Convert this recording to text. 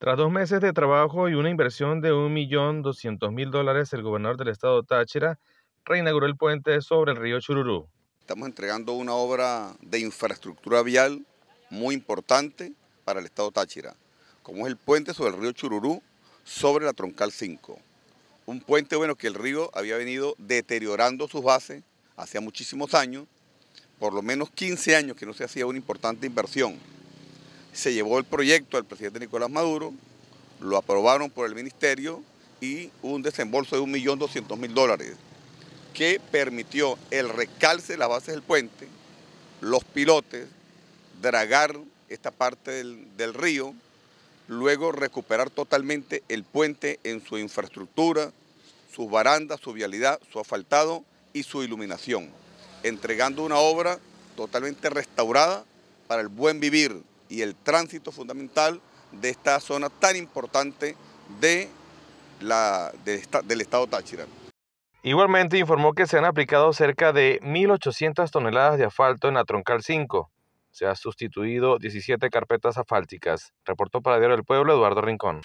Tras dos meses de trabajo y una inversión de 1.200.000 dólares, el gobernador del estado Táchira reinauguró el puente sobre el río Chururú. Estamos entregando una obra de infraestructura vial muy importante para el estado Táchira, como es el puente sobre el río Chururú sobre la troncal 5. Un puente bueno que el río había venido deteriorando sus bases hacía muchísimos años, por lo menos 15 años que no se hacía una importante inversión se llevó el proyecto al presidente Nicolás Maduro, lo aprobaron por el ministerio y un desembolso de 1.200.000 dólares que permitió el recalce de la base del puente, los pilotes, dragar esta parte del, del río, luego recuperar totalmente el puente en su infraestructura, sus barandas, su vialidad, su asfaltado y su iluminación, entregando una obra totalmente restaurada para el buen vivir y el tránsito fundamental de esta zona tan importante de la, del estado Táchira. Igualmente informó que se han aplicado cerca de 1.800 toneladas de asfalto en la Troncal 5. Se han sustituido 17 carpetas asfálticas. Reportó para Diario del Pueblo Eduardo Rincón.